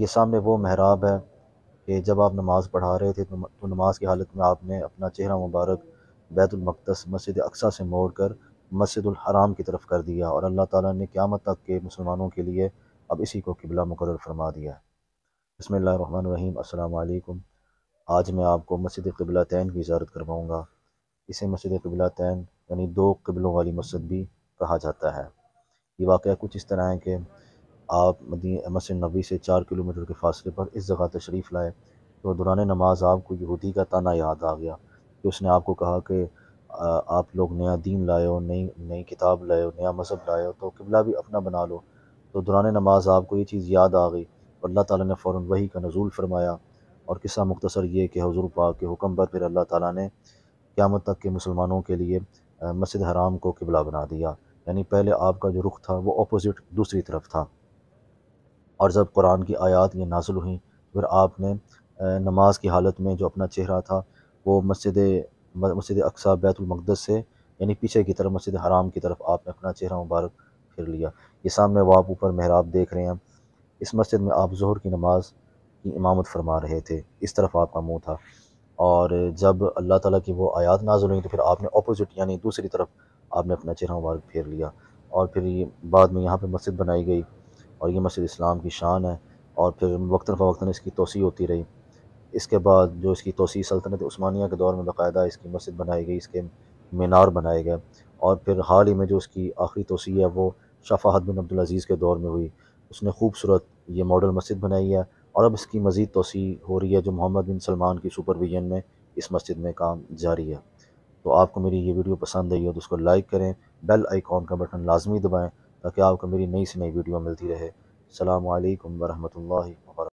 ये सामने वो महराब है कि जब आप नमाज़ पढ़ा रहे थे तो, तो नमाज की हालत में आपने अपना चेहरा मुबारक बैतुलमक़दस मस्जिद अक्सा से मोड़ कर मस्जिदुलहराम की तरफ कर दिया और अल्लाह ताला ने क़्यामत तक के मुसलमानों के लिए अब इसी को किबला मुकर फरमा दिया रहीम अस्सलाम वालेकुम आज मैं आपको मस्जिद कबिला तैन की इजारत करवाऊँगा इसे मस्जिद कबिला तैन यानी दो कबलों वाली मस्जिद भी कहा जाता है ये वाक़ कुछ इस तरह है कि आप मसिन नबी से चार किलोमीटर के फासले पर इस जगह तशरीफ़ लाए तो दौरान नमाज आपको यहूदी का ताना याद आ गया कि उसने आपको कहा कि आप लोग नया दीन लाए हो नई नई किताब लाए हो नया मज़हब लाए हो तो किबला भी अपना बना लो तो दौरान नमाज आपको ये चीज़ याद आ गई और अल्लाह ताला ने फौरन वही का नजूल फरमाया और किस्सा मुख्तसर ये कि हजूर पाक के हुक्म पर फिर अल्लाह ताला ने क़्यामत तक के मुसलमानों के लिए मस्जिद हराम को किबला बना दिया यानी पहले आपका जो रुख था वो अपोज़िट दूसरी तरफ था और जब कुरान की आयत ये नाजुल हुई फिर आपने नमाज की हालत में जो अपना चेहरा था वो मस्जिद मस्जिद अक्सा बैतुलमक़दस से यानी पीछे की तरफ मस्जिद हराम की तरफ आपने अपना चेहरा मुबारक फिर लिया ये सामने आप ऊपर महराब देख रहे हैं इस मस्जिद में आप जहर की नमाज की इमामत फरमा रहे थे इस तरफ आपका मुँह था और जब अल्लाह ताला की वो आयात नाजुल हुई तो फिर आपने अपोजिट यानी दूसरी तरफ आपने अपना चेहरा मुबारक फेर लिया और फिर ये बाद में यहाँ पे मस्जिद बनाई गई और ये मस्जिद इस्लाम की शान है और फिर वक्ता फ़वता इसकी तोसी होती रही इसके बाद जो इसकी तोसी सल्तनत स्मानिया के दौर में बाकायदा इसकी मस्जिद बनाई गई इसके मीनार बनाए गए और फिर हाल ही में जो उसकी आखिरी तोसी है वो शफाहत बिन अब्दुल अजीज़ के दौर में हुई उसने खूबसूरत ये मॉडल मस्जिद बनाई है और अब इसकी मज़ीद तोसी हो रही है जो मोहम्मद बिन सलमान की सुपरविजन में इस मस्जिद में काम जारी है तो आपको मेरी ये वीडियो पसंद आई हो तो उसको लाइक करें बेल आइकॉन का बटन लाजमी दबाएँ ताकि आपको मेरी नई से नई वीडियो मिलती रहे अल्लाम वरहमल वर्क